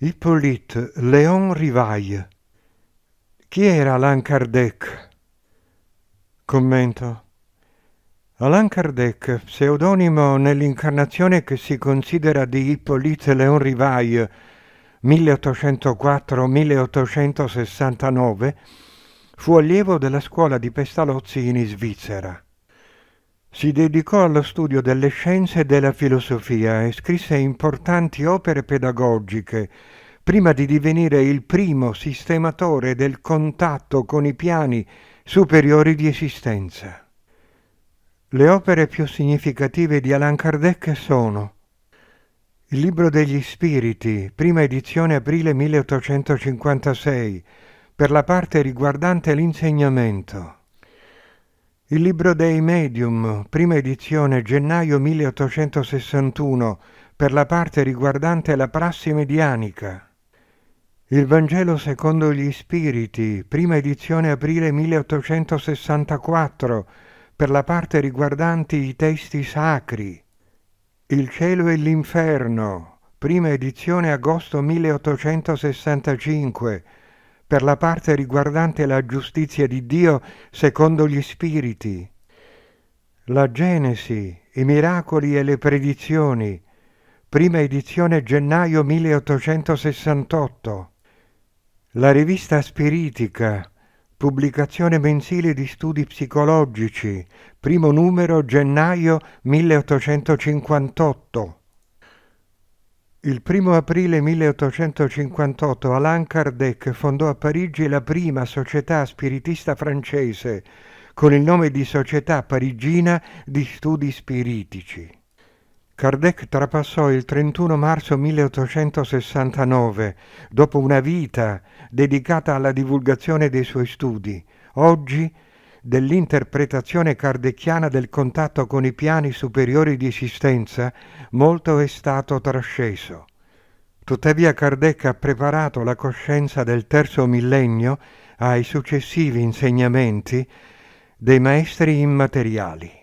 Hippolyte Léon Rivaille. Chi era Allan Kardec? Commento. Allan Kardec, pseudonimo nell'incarnazione che si considera di Hippolyte Léon Rivaille 1804-1869, fu allievo della scuola di Pestalozzi in Svizzera. Si dedicò allo studio delle scienze e della filosofia e scrisse importanti opere pedagogiche, prima di divenire il primo sistematore del contatto con i piani superiori di esistenza. Le opere più significative di Allan Kardec sono il Libro degli Spiriti, prima edizione aprile 1856, per la parte riguardante l'insegnamento. Il libro dei Medium, prima edizione gennaio 1861, per la parte riguardante la prassi medianica. Il Vangelo secondo gli Spiriti, prima edizione aprile 1864, per la parte riguardante i testi sacri. Il cielo e l'inferno, prima edizione agosto 1865, per la parte riguardante la giustizia di Dio secondo gli spiriti, la Genesi, i miracoli e le predizioni, prima edizione gennaio 1868, la rivista Spiritica, pubblicazione mensile di studi psicologici, primo numero gennaio 1858. Il 1 aprile 1858 Alain Kardec fondò a Parigi la prima società spiritista francese con il nome di Società Parigina di Studi Spiritici. Kardec trapassò il 31 marzo 1869, dopo una vita dedicata alla divulgazione dei suoi studi. Oggi dell'interpretazione kardecchiana del contatto con i piani superiori di esistenza molto è stato trasceso. Tuttavia Kardec ha preparato la coscienza del terzo millennio ai successivi insegnamenti dei maestri immateriali.